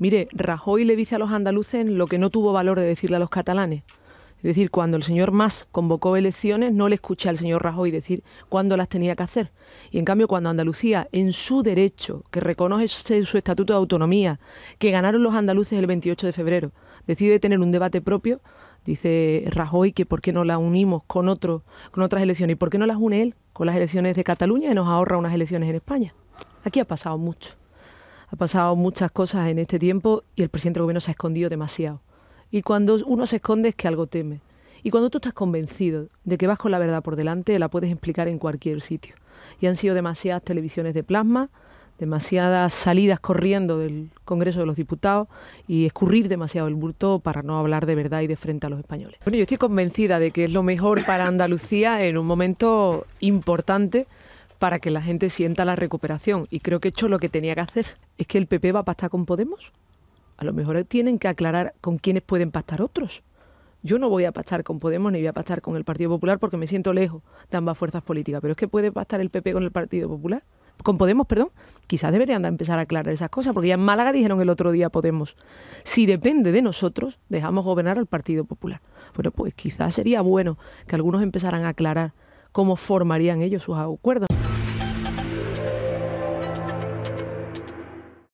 Mire, Rajoy le dice a los andaluces lo que no tuvo valor de decirle a los catalanes. Es decir, cuando el señor Mas convocó elecciones, no le escuché al señor Rajoy decir cuándo las tenía que hacer. Y en cambio, cuando Andalucía, en su derecho, que reconoce su estatuto de autonomía, que ganaron los andaluces el 28 de febrero, decide tener un debate propio, dice Rajoy que por qué no la unimos con, con otras elecciones. ¿Y por qué no las une él con las elecciones de Cataluña y nos ahorra unas elecciones en España? Aquí ha pasado mucho. Ha pasado muchas cosas en este tiempo y el presidente del gobierno se ha escondido demasiado. Y cuando uno se esconde es que algo teme. Y cuando tú estás convencido de que vas con la verdad por delante, la puedes explicar en cualquier sitio. Y han sido demasiadas televisiones de plasma, demasiadas salidas corriendo del Congreso de los Diputados y escurrir demasiado el bulto para no hablar de verdad y de frente a los españoles. Bueno, yo estoy convencida de que es lo mejor para Andalucía en un momento importante para que la gente sienta la recuperación. Y creo que hecho lo que tenía que hacer. ¿Es que el PP va a pactar con Podemos? A lo mejor tienen que aclarar con quiénes pueden pactar otros. Yo no voy a pactar con Podemos ni voy a pactar con el Partido Popular porque me siento lejos de ambas fuerzas políticas. Pero es que puede pactar el PP con el Partido Popular con Podemos, perdón, quizás deberían empezar a aclarar esas cosas, porque ya en Málaga dijeron el otro día Podemos, si depende de nosotros, dejamos gobernar al Partido Popular. Bueno, pues quizás sería bueno que algunos empezaran a aclarar cómo formarían ellos sus acuerdos.